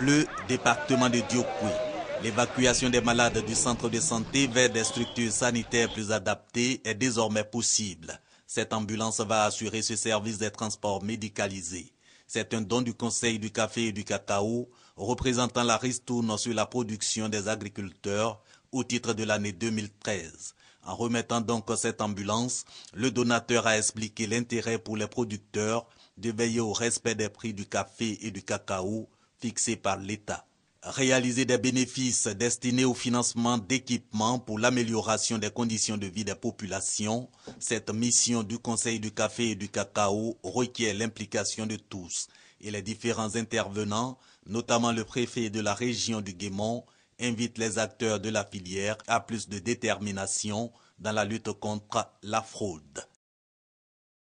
Le département de Diokoué. L'évacuation des malades du centre de santé vers des structures sanitaires plus adaptées est désormais possible. Cette ambulance va assurer ce service des transports médicalisés. C'est un don du Conseil du café et du cacao, représentant la ristourne sur la production des agriculteurs au titre de l'année 2013. En remettant donc cette ambulance, le donateur a expliqué l'intérêt pour les producteurs de veiller au respect des prix du café et du cacao fixé par l'État. Réaliser des bénéfices destinés au financement d'équipements pour l'amélioration des conditions de vie des populations, cette mission du Conseil du café et du cacao requiert l'implication de tous et les différents intervenants, notamment le préfet de la région du Guémont, invitent les acteurs de la filière à plus de détermination dans la lutte contre la fraude.